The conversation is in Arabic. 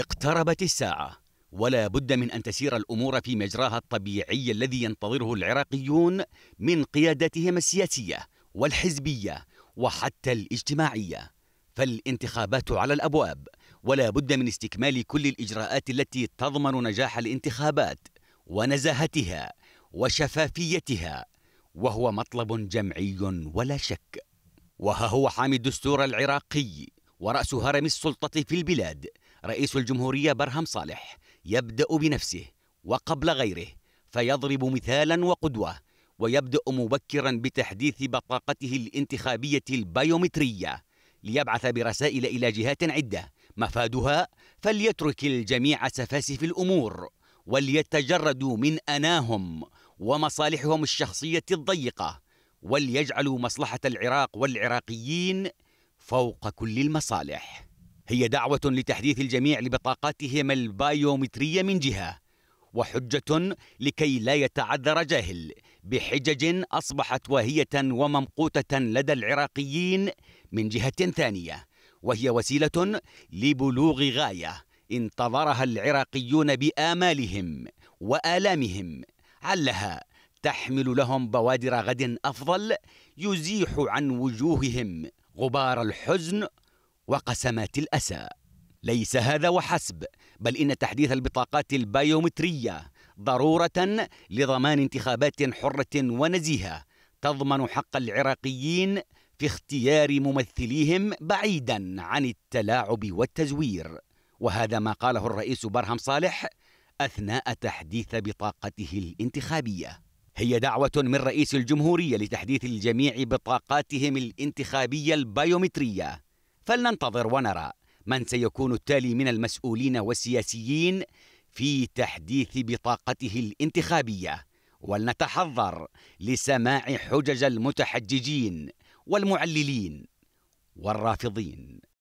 اقتربت الساعة ولا بد من أن تسير الأمور في مجراها الطبيعي الذي ينتظره العراقيون من قيادتهم السياسية والحزبية وحتى الاجتماعية فالانتخابات على الأبواب ولا بد من استكمال كل الإجراءات التي تضمن نجاح الانتخابات ونزاهتها وشفافيتها وهو مطلب جمعي ولا شك وها هو حامي الدستور العراقي ورأس هرم السلطة في البلاد رئيس الجمهورية برهم صالح يبدأ بنفسه وقبل غيره فيضرب مثالا وقدوة ويبدأ مبكرا بتحديث بطاقته الانتخابية البيومترية ليبعث برسائل إلى جهات عدة مفادها فليترك الجميع سفاسف الأمور وليتجردوا من أناهم ومصالحهم الشخصية الضيقة وليجعلوا مصلحة العراق والعراقيين فوق كل المصالح هي دعوة لتحديث الجميع لبطاقاتهم البايومترية من جهة وحجة لكي لا يتعذر جاهل بحجج أصبحت واهية وممقوتة لدى العراقيين من جهة ثانية وهي وسيلة لبلوغ غاية انتظرها العراقيون بآمالهم وآلامهم علها تحمل لهم بوادر غد أفضل يزيح عن وجوههم غبار الحزن وقسمات الأسى ليس هذا وحسب بل إن تحديث البطاقات البيومترية ضرورة لضمان انتخابات حرة ونزيهة تضمن حق العراقيين في اختيار ممثليهم بعيدا عن التلاعب والتزوير وهذا ما قاله الرئيس برهم صالح اثناء تحديث بطاقته الانتخابيه هي دعوه من رئيس الجمهوريه لتحديث الجميع بطاقاتهم الانتخابيه البيومتريه فلننتظر ونرى من سيكون التالي من المسؤولين والسياسيين في تحديث بطاقته الانتخابيه ولنتحضر لسماع حجج المتحججين والمعللين والرافضين